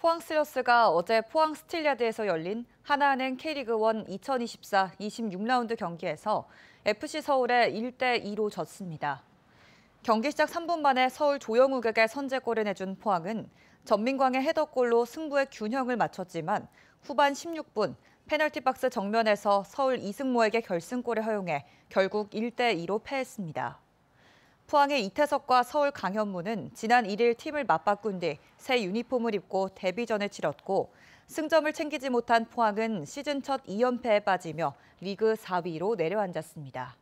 포항스러스가 어제 포항 스틸야드에서 열린 하나은행 K리그1 2024-26라운드 경기에서 FC 서울에 1대2로 졌습니다. 경기 시작 3분 만에 서울 조영욱에게 선제골을 내준 포항은 전민광의 헤더골로 승부의 균형을 맞췄지만 후반 16분 페널티박스 정면에서 서울 이승모에게 결승골을 허용해 결국 1대2로 패했습니다. 포항의 이태석과 서울 강현무는 지난 1일 팀을 맞바꾼 뒤 새 유니폼을 입고 데뷔전을 치렀고 승점을 챙기지 못한 포항은 시즌 첫 2연패에 빠지며 리그 4위로 내려앉았습니다.